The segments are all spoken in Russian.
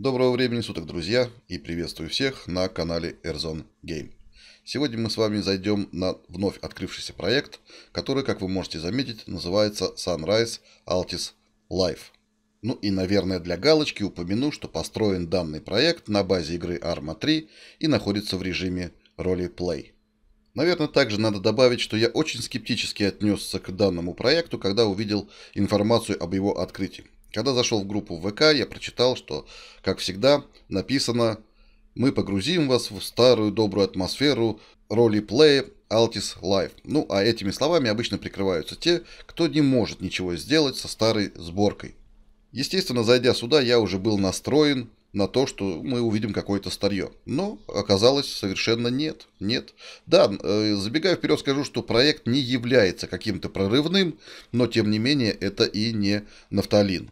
Доброго времени суток, друзья, и приветствую всех на канале Erzon Game. Сегодня мы с вами зайдем на вновь открывшийся проект, который, как вы можете заметить, называется Sunrise Altis Life. Ну и, наверное, для галочки упомяну, что построен данный проект на базе игры Arma 3 и находится в режиме Roleplay. Наверное, также надо добавить, что я очень скептически отнесся к данному проекту, когда увидел информацию об его открытии. Когда зашел в группу ВК, я прочитал, что, как всегда, написано «Мы погрузим вас в старую добрую атмосферу роли-плея Altis Live». Ну, а этими словами обычно прикрываются те, кто не может ничего сделать со старой сборкой. Естественно, зайдя сюда, я уже был настроен на то, что мы увидим какое-то старье. Но оказалось совершенно нет. Нет. Да, э, забегая вперед, скажу, что проект не является каким-то прорывным, но тем не менее это и не нафталин.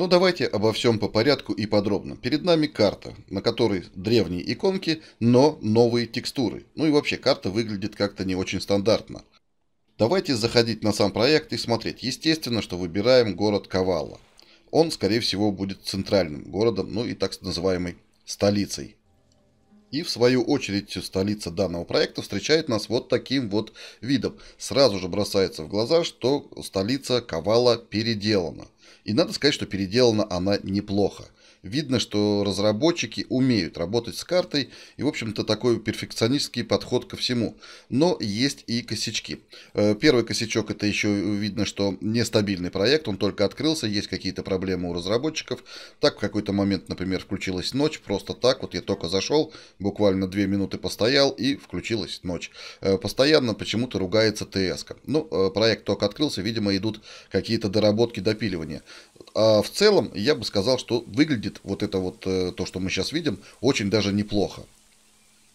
Но ну, давайте обо всем по порядку и подробно. Перед нами карта, на которой древние иконки, но новые текстуры. Ну и вообще карта выглядит как-то не очень стандартно. Давайте заходить на сам проект и смотреть. Естественно, что выбираем город Кавала. Он, скорее всего, будет центральным городом, ну и так называемой столицей. И, в свою очередь, столица данного проекта встречает нас вот таким вот видом. Сразу же бросается в глаза, что столица ковала переделана. И надо сказать, что переделана она неплохо видно, что разработчики умеют работать с картой и, в общем-то, такой перфекционистский подход ко всему. Но есть и косячки. Э, первый косячок это еще видно, что нестабильный проект, он только открылся, есть какие-то проблемы у разработчиков. Так в какой-то момент, например, включилась ночь, просто так вот я только зашел, буквально две минуты постоял и включилась ночь. Э, постоянно почему-то ругается ТС. -ка. Ну, э, проект только открылся, видимо, идут какие-то доработки, допиливания. А в целом я бы сказал, что выглядит вот это вот э, то, что мы сейчас видим, очень даже неплохо.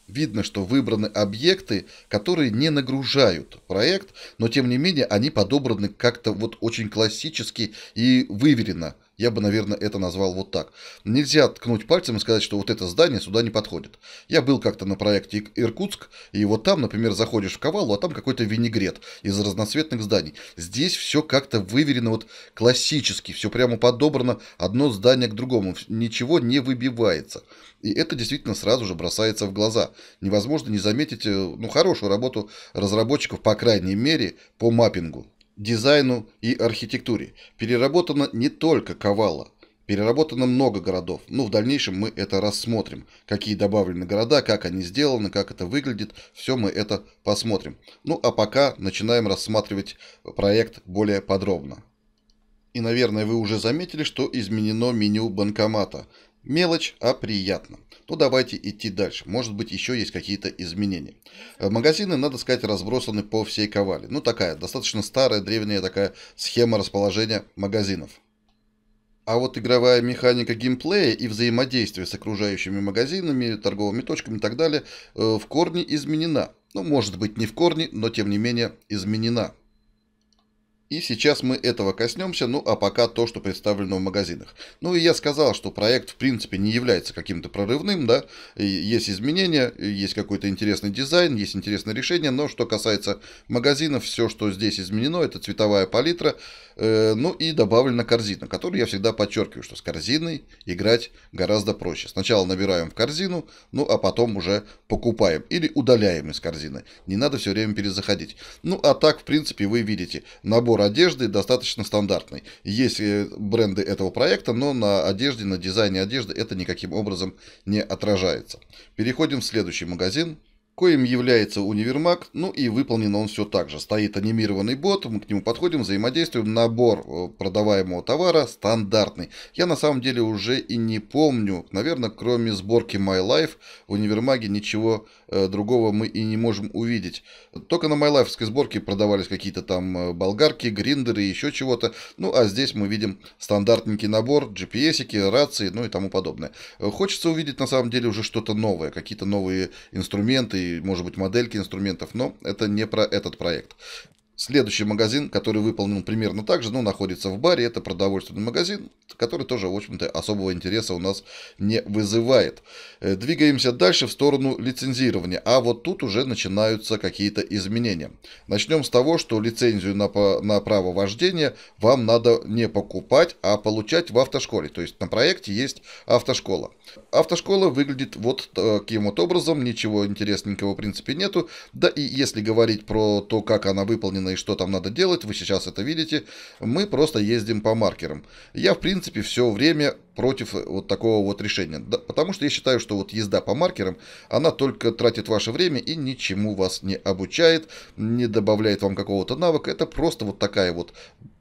Видно, что выбраны объекты, которые не нагружают проект, но тем не менее они подобраны как-то вот очень классически и выверено я бы, наверное, это назвал вот так. Нельзя ткнуть пальцем и сказать, что вот это здание сюда не подходит. Я был как-то на проекте Иркутск, и вот там, например, заходишь в Ковалу, а там какой-то винегрет из разноцветных зданий. Здесь все как-то выверено вот классически, все прямо подобрано одно здание к другому, ничего не выбивается. И это действительно сразу же бросается в глаза. Невозможно не заметить э, ну, хорошую работу разработчиков, по крайней мере, по маппингу дизайну и архитектуре. Переработано не только Ковала. Переработано много городов. Ну, в дальнейшем мы это рассмотрим. Какие добавлены города, как они сделаны, как это выглядит. Все мы это посмотрим. Ну, а пока начинаем рассматривать проект более подробно. И, наверное, вы уже заметили, что изменено меню банкомата. Мелочь, а приятно. То ну, давайте идти дальше. Может быть, еще есть какие-то изменения. Э, магазины, надо сказать, разбросаны по всей Ковале. Ну, такая, достаточно старая, древняя такая схема расположения магазинов. А вот игровая механика геймплея и взаимодействие с окружающими магазинами, торговыми точками и так далее э, в корне изменена. Ну, может быть, не в корне, но тем не менее изменена. И сейчас мы этого коснемся, ну а пока то, что представлено в магазинах. Ну и я сказал, что проект в принципе не является каким-то прорывным, да, есть изменения, есть какой-то интересный дизайн, есть интересное решение, но что касается магазинов, все, что здесь изменено, это цветовая палитра, Э, ну и добавлена корзина, которую я всегда подчеркиваю, что с корзиной играть гораздо проще. Сначала набираем в корзину, ну а потом уже покупаем или удаляем из корзины. Не надо все время перезаходить. Ну а так, в принципе, вы видите, набор одежды достаточно стандартный. Есть э, бренды этого проекта, но на одежде, на дизайне одежды это никаким образом не отражается. Переходим в следующий магазин коим является универмаг, ну и выполнен он все так же. Стоит анимированный бот, мы к нему подходим, взаимодействуем, набор э, продаваемого товара стандартный. Я на самом деле уже и не помню, наверное, кроме сборки My Life в универмаге ничего э, другого мы и не можем увидеть. Только на My Life сборке продавались какие-то там э, болгарки, гриндеры и еще чего-то. Ну а здесь мы видим стандартненький набор, GPS-ики, рации, ну и тому подобное. Э, хочется увидеть на самом деле уже что-то новое, какие-то новые инструменты, может быть, модельки инструментов, но это не про этот проект. Следующий магазин, который выполнен примерно так же, но находится в баре, это продовольственный магазин, который тоже, в общем-то, особого интереса у нас не вызывает. Э, двигаемся дальше в сторону лицензирования, а вот тут уже начинаются какие-то изменения. Начнем с того, что лицензию на, на право вождения вам надо не покупать, а получать в автошколе. То есть на проекте есть автошкола. Автошкола выглядит вот таким вот образом, ничего интересненького в принципе нету. Да и если говорить про то, как она выполнена именно и что там надо делать, вы сейчас это видите. Мы просто ездим по маркерам. Я, в принципе, все время против э, вот такого вот решения. Да, потому что я считаю, что вот езда по маркерам, она только тратит ваше время и ничему вас не обучает, не добавляет вам какого-то навыка. Это просто вот такая вот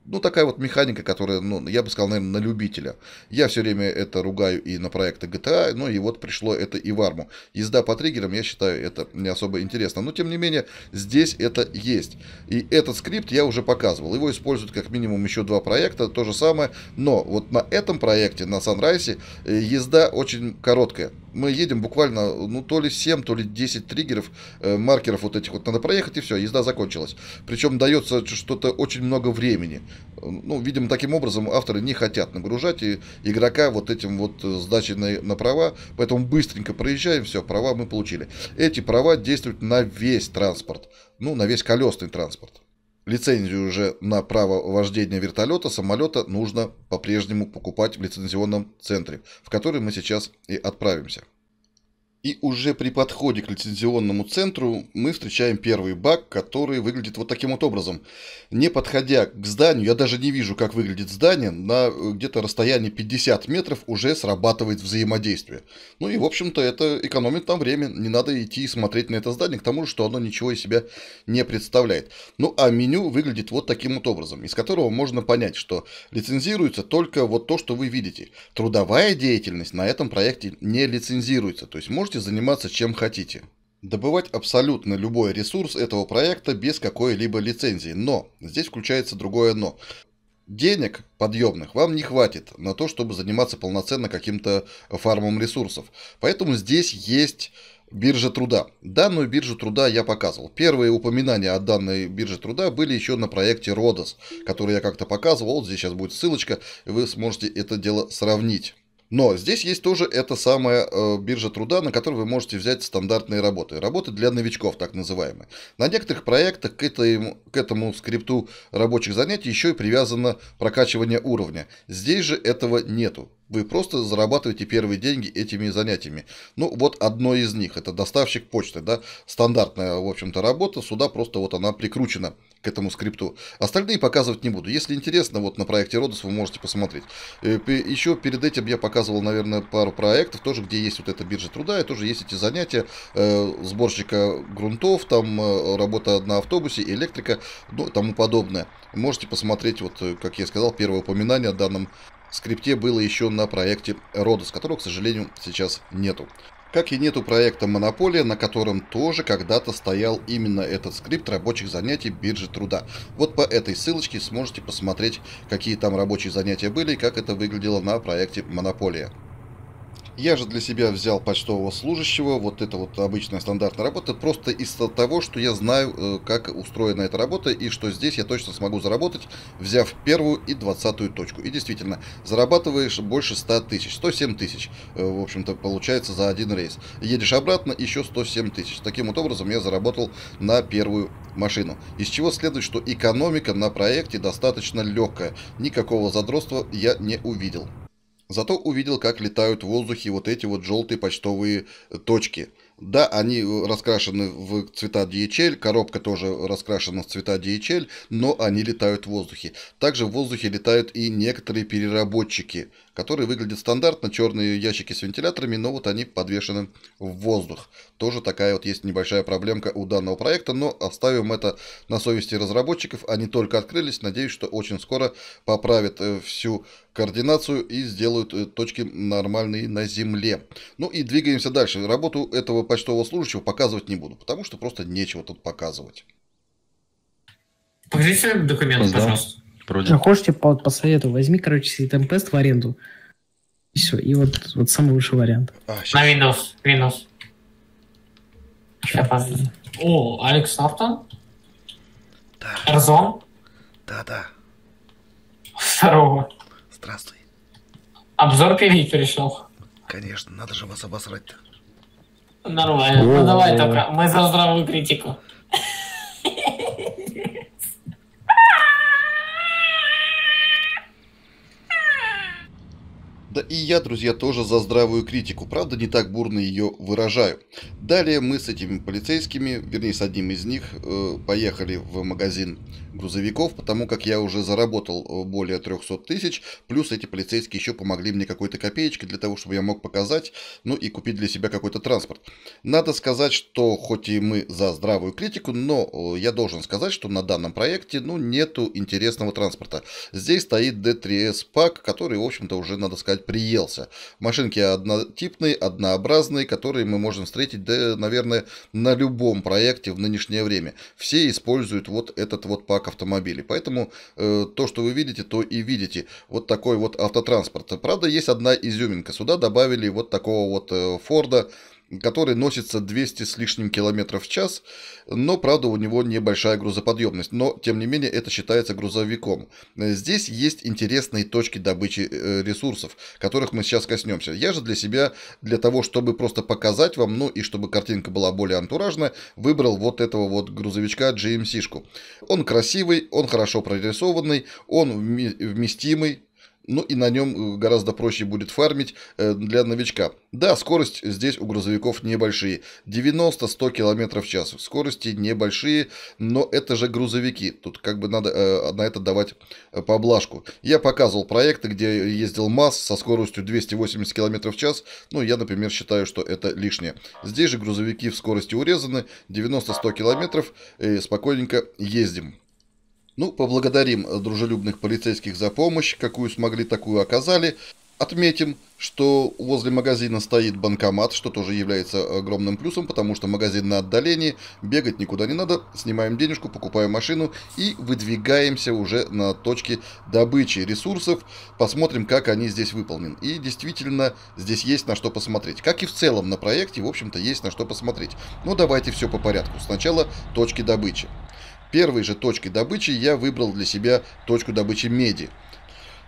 ну, такая вот механика, которая, ну, я бы сказал, наверное, на любителя. Я все время это ругаю и на проекты GTA, ну и вот пришло это и в арму. Езда по триггерам, я считаю, это не особо интересно. Но, тем не менее, здесь это есть. И этот скрипт я уже показывал. Его используют как минимум еще два проекта, то же самое. Но вот на этом проекте, на Sunrise, э, езда очень короткая мы едем буквально, ну, то ли 7, то ли 10 триггеров, э, маркеров вот этих вот надо проехать, и все, езда закончилась. Причем дается что-то очень много времени ну, видимо, таким образом авторы не хотят нагружать и игрока вот этим вот э, сдачей на, на права, поэтому быстренько проезжаем, все, права мы получили. Эти права действуют на весь транспорт, ну, на весь колесный транспорт. Лицензию уже на право вождения вертолета, самолета нужно по-прежнему покупать в лицензионном центре, в который мы сейчас и отправимся. И уже при подходе к лицензионному центру мы встречаем первый баг, который выглядит вот таким вот образом. Не подходя к зданию, я даже не вижу, как выглядит здание, на э, где-то расстоянии 50 метров уже срабатывает взаимодействие. Ну и, в общем-то, это экономит там время, не надо идти и смотреть на это здание, к тому же, что оно ничего из себя не представляет. Ну а меню выглядит вот таким вот образом, из которого можно понять, что лицензируется только вот то, что вы видите. Трудовая деятельность на этом проекте не лицензируется, то есть можете можете заниматься чем хотите. Добывать абсолютно любой ресурс этого проекта без какой-либо лицензии. Но здесь включается другое но. Денег подъемных вам не хватит на то, чтобы заниматься полноценно каким-то фармом ресурсов. Поэтому здесь есть биржа труда. Данную биржу труда я показывал. Первые упоминания о данной бирже труда были еще на проекте Родос, который я как-то показывал. Вот здесь сейчас будет ссылочка, и вы сможете это дело сравнить. Но здесь есть тоже эта самая э, биржа труда, на которой вы можете взять стандартные работы. Работы для новичков, так называемые. На некоторых проектах к, этой, к этому скрипту рабочих занятий еще и привязано прокачивание уровня. Здесь же этого нету. Вы просто зарабатываете первые деньги этими занятиями. Ну, вот одно из них, это доставщик почты, да, стандартная, в общем-то, работа, сюда просто вот она прикручена к этому скрипту. Остальные показывать не буду. Если интересно, вот на проекте Родос вы можете посмотреть. Э, Еще перед этим я показывал, наверное, пару проектов, тоже, где есть вот эта биржа труда, и тоже есть эти занятия э, сборщика грунтов, там э, работа на автобусе, электрика, ну, тому подобное. Можете посмотреть, вот, как я сказал, первое упоминание о данном в скрипте было еще на проекте Родос, которого, к сожалению, сейчас нету. Как и нету проекта «Монополия», на котором тоже когда-то стоял именно этот скрипт рабочих занятий биржи труда. Вот по этой ссылочке сможете посмотреть, какие там рабочие занятия были и как это выглядело на проекте «Монополия». Я же для себя взял почтового служащего, вот это вот обычная стандартная работа, просто из за того, что я знаю, э, как устроена эта работа, и что здесь я точно смогу заработать, взяв первую и двадцатую точку. И действительно, зарабатываешь больше 100 тысяч, 107 тысяч, э, в общем-то, получается за один рейс. Едешь обратно, еще 107 тысяч. Таким вот образом я заработал на первую машину. Из чего следует, что экономика на проекте достаточно легкая. Никакого задротства я не увидел. Зато увидел, как летают в воздухе вот эти вот желтые почтовые э, точки. Да, они э, раскрашены в цвета DHL, коробка тоже раскрашена в цвета DHL, но они летают в воздухе. Также в воздухе летают и некоторые переработчики, который выглядит стандартно, черные ящики с вентиляторами, но вот они подвешены в воздух. Тоже такая вот есть небольшая проблемка у данного проекта, но оставим это на совести разработчиков, они только открылись, надеюсь, что очень скоро поправят э, всю координацию и сделают э, точки нормальные на земле. Ну и двигаемся дальше. Работу этого почтового служащего показывать не буду, потому что просто нечего тут показывать. Покажите документы, пожалуйста. Вроде. Ну, хочешь, тебе типа, по, по совету возьми, короче, ситэмпест в аренду. И все. И вот, вот самый лучший вариант. А, На Windows. Windows. О, Алекс Нортон? Да. Эрзон? Да, да. Здорово. Здравствуй. Обзор пилить перешел. Конечно, надо же вас обосрать-то. Нормально. ну давай о, только. Мы за здравую критику. Да и я, друзья, тоже за здравую критику, правда не так бурно ее выражаю. Далее мы с этими полицейскими, вернее с одним из них, э, поехали в магазин грузовиков, потому как я уже заработал э, более 300 тысяч, плюс эти полицейские еще помогли мне какой-то копеечкой для того, чтобы я мог показать, ну и купить для себя какой-то транспорт. Надо сказать, что хоть и мы за здравую критику, но э, я должен сказать, что на данном проекте, ну, нету интересного транспорта. Здесь стоит D3S Pack, который, в общем-то, уже, надо сказать, приелся. Машинки однотипные, однообразные, которые мы можем встретить, да, наверное, на любом проекте в нынешнее время. Все используют вот этот вот пак 40 автомобилей. Поэтому э, то, что вы видите, то и видите. Вот такой вот автотранспорт. Правда, есть одна изюминка. Сюда добавили вот такого вот э, Форда который носится 200 с лишним километров в час, но, правда, у него небольшая грузоподъемность, но, тем не менее, это считается грузовиком. Здесь есть интересные точки добычи э, ресурсов, которых мы сейчас коснемся. Я же для себя, для того, чтобы просто показать вам, ну и чтобы картинка была более антуражная, выбрал вот этого вот грузовичка GMC-шку. Он красивый, он хорошо прорисованный, он вместимый, ну и на нем э, гораздо проще будет фармить э, для новичка. Да, скорость здесь у грузовиков небольшие, 90-100 км в час, скорости небольшие, но это же грузовики, тут как бы надо э, на это давать поблажку. Я показывал проекты, где ездил МАЗ со скоростью 280 км в час, ну я, например, считаю, что это лишнее. Здесь же грузовики в скорости урезаны, 90-100 км, спокойненько ездим. Ну, поблагодарим э, дружелюбных полицейских за помощь, какую смогли, такую оказали. Отметим, что возле магазина стоит банкомат, что тоже является огромным плюсом, потому что магазин на отдалении, бегать никуда не надо, снимаем денежку, покупаем машину и выдвигаемся уже на точки добычи ресурсов, посмотрим, как они здесь выполнены. И действительно, здесь есть на что посмотреть. Как и в целом на проекте, в общем-то, есть на что посмотреть. Но ну, давайте все по порядку. Сначала точки добычи. Первой же точкой добычи я выбрал для себя точку добычи меди.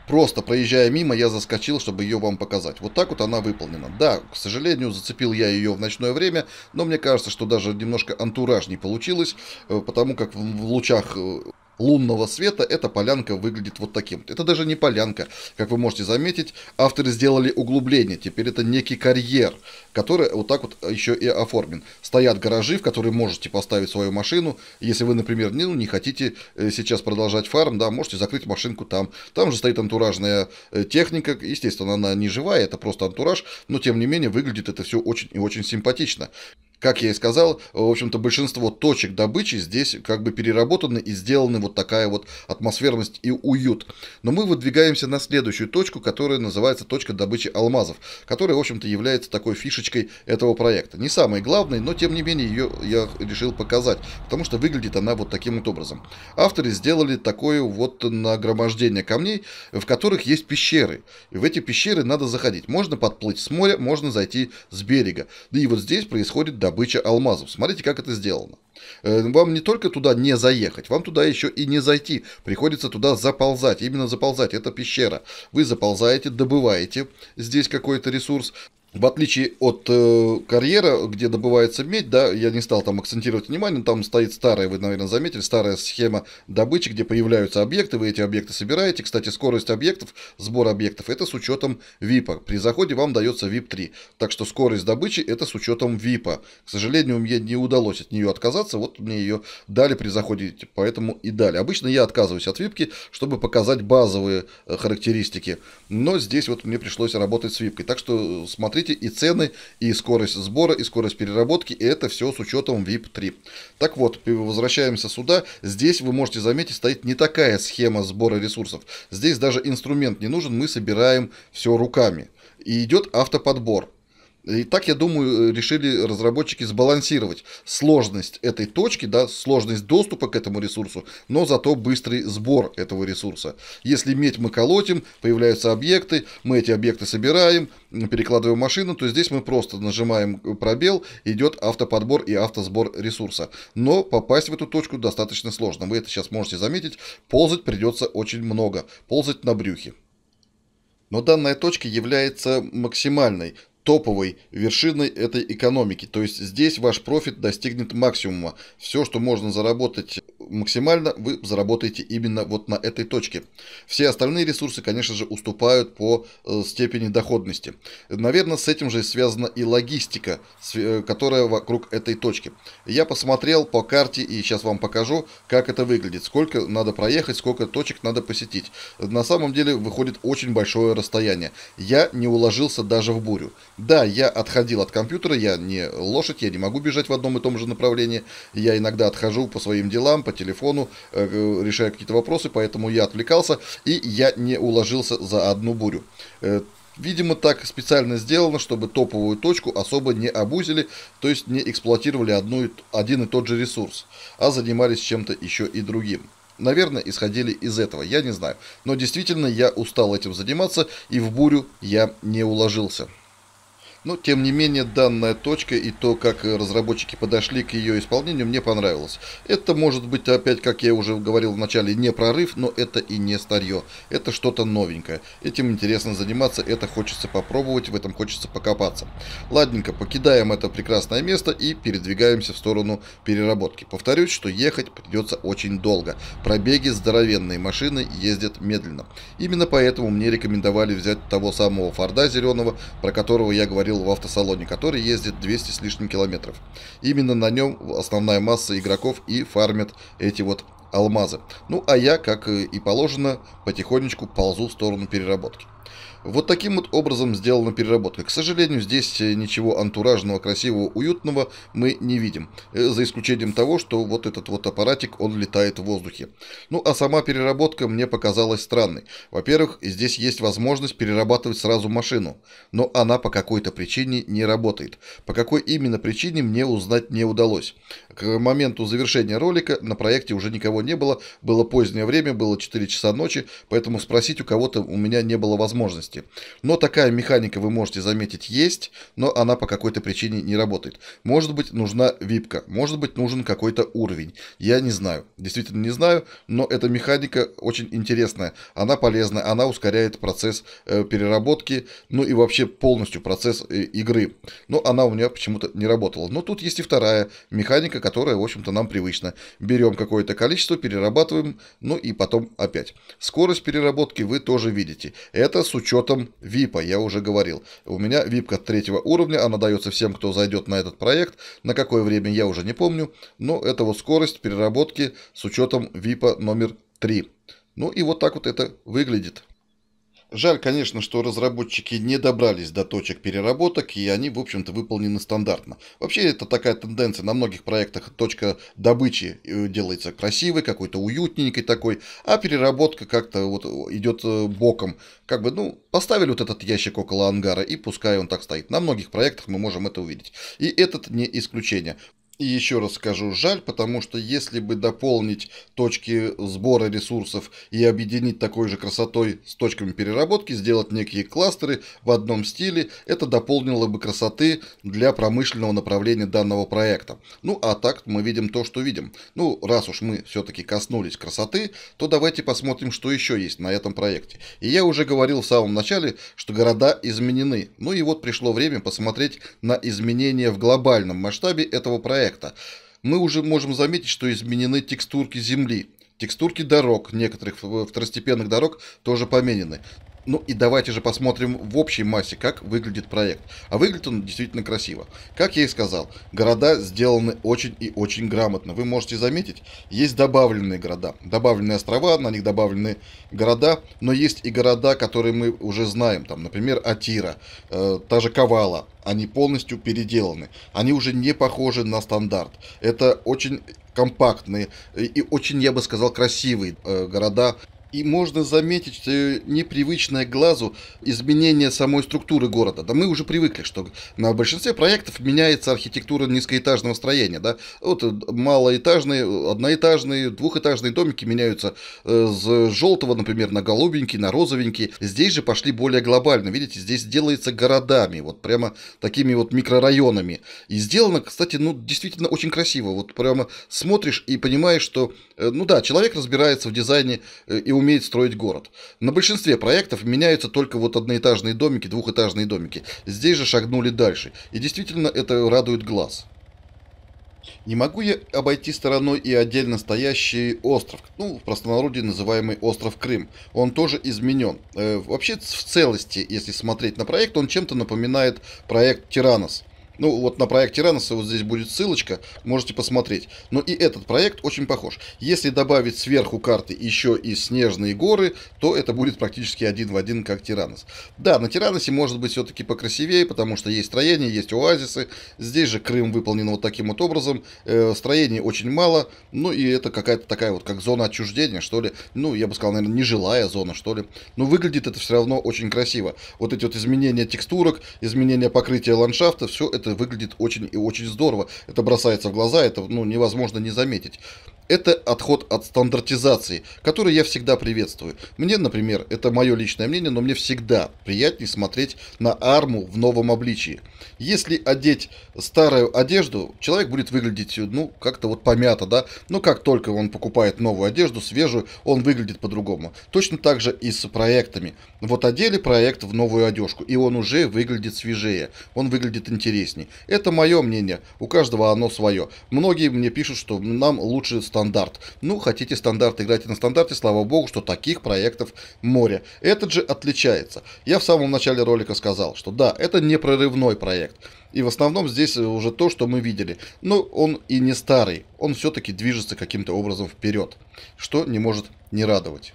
Просто проезжая мимо, я заскочил, чтобы ее вам показать. Вот так вот она выполнена. Да, к сожалению, зацепил я ее в ночное время, но мне кажется, что даже немножко антураж не получилось, э, потому как в лучах э, лунного света эта полянка выглядит вот таким. Это даже не полянка. Как вы можете заметить, авторы сделали углубление. Теперь это некий карьер, который вот так вот еще и оформлен. Стоят гаражи, в которые можете поставить свою машину. Если вы, например, не, ну, не хотите э, сейчас продолжать фарм, да, можете закрыть машинку там. Там же стоит антуражная э, техника. Естественно, она не живая, это просто антураж. Но, тем не менее, выглядит это все очень и очень симпатично. Как я и сказал, в общем-то большинство точек добычи здесь как бы переработаны и сделаны вот такая вот атмосферность и уют. Но мы выдвигаемся на следующую точку, которая называется точка добычи алмазов, которая в общем-то является такой фишечкой этого проекта. Не самой главной, но тем не менее ее я решил показать, потому что выглядит она вот таким вот образом. Авторы сделали такое вот нагромождение камней, в которых есть пещеры. И в эти пещеры надо заходить. Можно подплыть с моря, можно зайти с берега. Да и вот здесь происходит добыча алмазов. Смотрите, как это сделано. Э, вам не только туда не заехать, вам туда еще и не зайти. Приходится туда заползать. Именно заползать. Это пещера. Вы заползаете, добываете здесь какой-то ресурс. В отличие от э, карьера, где добывается медь, да, я не стал там акцентировать внимание, там стоит старая, вы, наверное, заметили, старая схема добычи, где появляются объекты, вы эти объекты собираете. Кстати, скорость объектов, сбор объектов, это с учетом ВИПа. При заходе вам дается VIP 3. Так что скорость добычи это с учетом ВИПа. К сожалению, мне не удалось от нее отказаться, вот мне ее дали при заходе, поэтому и дали. Обычно я отказываюсь от випки, чтобы показать базовые э, характеристики но здесь вот мне пришлось работать с випкой. Так что э, смотрите и цены, и скорость сбора, и скорость переработки, и это все с учетом VIP 3. Так вот, э, возвращаемся сюда. Здесь вы можете заметить, стоит не такая схема сбора ресурсов. Здесь даже инструмент не нужен, мы собираем все руками. И идет автоподбор. И так, я думаю, э, решили разработчики сбалансировать сложность этой точки, да, сложность доступа к этому ресурсу, но зато быстрый сбор этого ресурса. Если медь мы колотим, появляются объекты, мы эти объекты собираем, перекладываем машину, то здесь мы просто нажимаем э, пробел, идет автоподбор и автосбор ресурса. Но попасть в эту точку достаточно сложно. Вы это сейчас можете заметить, ползать придется очень много, ползать на брюхе. Но данная точка является максимальной, топовой вершиной этой экономики. То есть здесь ваш профит достигнет максимума. Все, что можно заработать максимально, вы заработаете именно вот на этой точке. Все остальные ресурсы, конечно же, уступают по э, степени доходности. Наверное, с этим же связана и логистика, э, которая вокруг этой точки. Я посмотрел по карте и сейчас вам покажу, как это выглядит. Сколько надо проехать, сколько точек надо посетить. На самом деле выходит очень большое расстояние. Я не уложился даже в бурю. Да, я отходил от компьютера, я не лошадь, я не могу бежать в одном и том же направлении. Я иногда отхожу по своим делам, по телефону, э, э, решаю какие-то вопросы, поэтому я отвлекался, и я не уложился за одну бурю. Э, Видимо, так специально сделано, чтобы топовую точку особо не обузили, то есть не эксплуатировали одну, и один и тот же ресурс, а занимались чем-то еще и другим. Наверное, исходили из этого, я не знаю. Но действительно, я устал этим заниматься, и в бурю я не уложился. Но, тем не менее, данная точка и то, как разработчики подошли к ее исполнению, мне понравилось. Это может быть, опять, как я уже говорил в начале, не прорыв, но это и не старье. Это что-то новенькое. Этим интересно заниматься, это хочется попробовать, в этом хочется покопаться. Ладненько, покидаем это прекрасное место и передвигаемся в сторону переработки. Повторюсь, что ехать придется очень долго. Пробеги здоровенные машины ездят медленно. Именно поэтому мне рекомендовали взять того самого Форда зеленого, про которого я говорил купил в автосалоне, который ездит 200 с лишним километров. Именно на нем основная масса игроков и фармит эти вот алмазы. Ну а я, как и положено, потихонечку ползу в сторону переработки. Вот таким вот образом сделана переработка. К сожалению, здесь э, ничего антуражного, красивого, уютного мы не видим. Э, за исключением того, что вот этот вот аппаратик, он летает в воздухе. Ну, а сама переработка мне показалась странной. Во-первых, здесь есть возможность перерабатывать сразу машину. Но она по какой-то причине не работает. По какой именно причине мне узнать не удалось. К моменту завершения ролика на проекте уже никого не было. Было позднее время, было 4 часа ночи, поэтому спросить у кого-то у меня не было возможности плоскости. Но такая механика, вы можете заметить, есть, но она по какой-то причине не работает. Может быть, нужна випка, может быть, нужен какой-то уровень. Я не знаю, действительно не знаю, но эта механика очень интересная, она полезная, она ускоряет процесс э, переработки, ну и вообще полностью процесс э, игры. Но она у меня почему-то не работала. Но тут есть и вторая механика, которая, в общем-то, нам привычна. Берем какое-то количество, перерабатываем, ну и потом опять. Скорость переработки вы тоже видите. Это с учетом Потом ВИПа, я уже говорил. У меня ВИПка третьего уровня, она дается всем, кто зайдет на этот проект. На какое время, я уже не помню. Но это вот скорость переработки с учетом ВИПа номер 3. Ну и вот так вот это выглядит. Жаль, конечно, что разработчики не добрались до точек переработок, и они, в общем-то, выполнены стандартно. Вообще, это такая тенденция. На многих проектах точка добычи э, делается красивой, какой-то уютненькой такой, а переработка как-то вот э, идет э, боком. Как бы, ну, поставили вот этот ящик около ангара, и пускай он так стоит. На многих проектах мы можем это увидеть. И этот не исключение. И еще раз скажу, жаль, потому что если бы дополнить точки сбора ресурсов и объединить такой же красотой с точками переработки, сделать некие кластеры в одном стиле, это дополнило бы красоты для промышленного направления данного проекта. Ну а так мы видим то, что видим. Ну, раз уж мы все-таки коснулись красоты, то давайте посмотрим, что еще есть на этом проекте. И я уже говорил в самом начале, что города изменены. Ну и вот пришло время посмотреть на изменения в глобальном масштабе этого проекта проекта, мы уже можем заметить, что изменены текстурки земли, текстурки дорог, некоторых второстепенных дорог тоже поменены. Ну и давайте же посмотрим в общей массе, как выглядит проект. А выглядит он действительно красиво. Как я и сказал, города сделаны очень и очень грамотно. Вы можете заметить, есть добавленные города, добавленные острова, на них добавлены города, но есть и города, которые мы уже знаем, там, например, Атира, э, та же Кавала, они полностью переделаны, они уже не похожи на стандарт. Это очень компактные и очень, я бы сказал, красивые э, города и можно заметить непривычное глазу изменение самой структуры города. Да мы уже привыкли, что на большинстве проектов меняется архитектура низкоэтажного строения, да, вот э, малоэтажные, одноэтажные, двухэтажные домики меняются э, с желтого, например, на голубенький, на розовенький. Здесь же пошли более глобально, видите, здесь делается городами, вот прямо такими вот микрорайонами. И сделано, кстати, ну, действительно очень красиво, вот прямо смотришь и понимаешь, что, э, ну да, человек разбирается в дизайне и умеет умеет строить город. На большинстве проектов меняются только вот одноэтажные домики, двухэтажные домики. Здесь же шагнули дальше. И действительно это радует глаз. Не могу я обойти стороной и отдельно стоящий остров, ну, в простонародье называемый остров Крым. Он тоже изменен. Э, вообще, в целости, если смотреть на проект, он чем-то напоминает проект Тиранос – ну, вот на проекте Тираноса вот здесь будет ссылочка, можете посмотреть. Но и этот проект очень похож. Если добавить сверху карты еще и снежные горы, то это будет практически один в один, как Тиранос. Да, на Тираносе может быть все-таки покрасивее, потому что есть строение, есть оазисы. Здесь же Крым выполнен вот таким вот образом. Э, строений очень мало, ну и это какая-то такая вот, как зона отчуждения, что ли. Ну, я бы сказал, наверное, нежилая зона, что ли. Но выглядит это все равно очень красиво. Вот эти вот изменения текстурок, изменения покрытия ландшафта, все это это выглядит очень и очень здорово. Это бросается в глаза, это ну, невозможно не заметить. Это отход от стандартизации, который я всегда приветствую. Мне, например, это мое личное мнение, но мне всегда приятнее смотреть на арму в новом обличии. Если одеть старую одежду, человек будет выглядеть, ну, как-то вот помято, да? Но ну, как только он покупает новую одежду, свежую, он выглядит по-другому. Точно так же и с проектами. Вот одели проект в новую одежку, и он уже выглядит свежее, он выглядит интереснее. Это мое мнение, у каждого оно свое. Многие мне пишут, что нам лучше стандартизировать стандарт. Ну, хотите стандарт, играйте на стандарте, слава богу, что таких проектов море. Этот же отличается. Я в самом начале ролика сказал, что да, это не прорывной проект. И в основном здесь уже то, что мы видели. Но он и не старый, он все-таки движется каким-то образом вперед, что не может не радовать.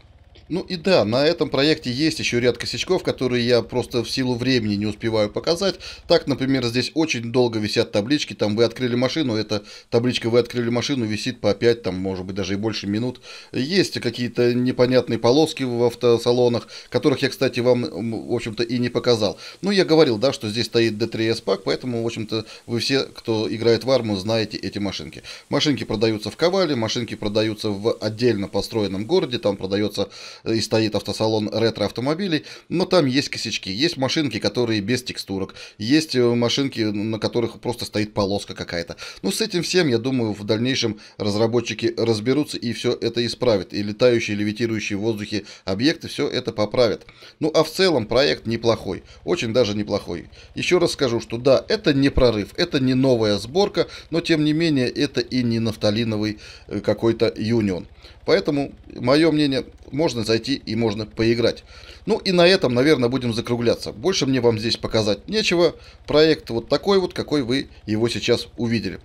Ну и да, на этом проекте есть еще ряд косячков, которые я просто в силу времени не успеваю показать. Так, например, здесь очень долго висят таблички, там вы открыли машину, эта табличка вы открыли машину висит по 5, там может быть даже и больше минут. Есть какие-то непонятные полоски в автосалонах, которых я, кстати, вам, в общем-то, и не показал. Ну, я говорил, да, что здесь стоит D3S Pack, поэтому, в общем-то, вы все, кто играет в арму, знаете эти машинки. Машинки продаются в Ковале, машинки продаются в отдельно построенном городе, там продается и стоит автосалон ретро-автомобилей, но там есть косячки, есть машинки, которые без текстурок, есть э, машинки, на которых просто стоит полоска какая-то. Ну, с этим всем, я думаю, в дальнейшем разработчики разберутся и все это исправят. И летающие, левитирующие в воздухе объекты все это поправят. Ну, а в целом проект неплохой, очень даже неплохой. Еще раз скажу, что да, это не прорыв, это не новая сборка, но тем не менее это и не нафталиновый э, какой-то юнион. Поэтому мое мнение можно зайти и можно поиграть. Ну и на этом, наверное, будем закругляться. Больше мне вам здесь показать нечего. Проект вот такой вот, какой вы его сейчас увидели.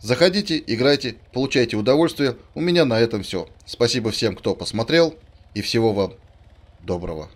Заходите, играйте, получайте удовольствие. У меня на этом все. Спасибо всем, кто посмотрел и всего вам доброго.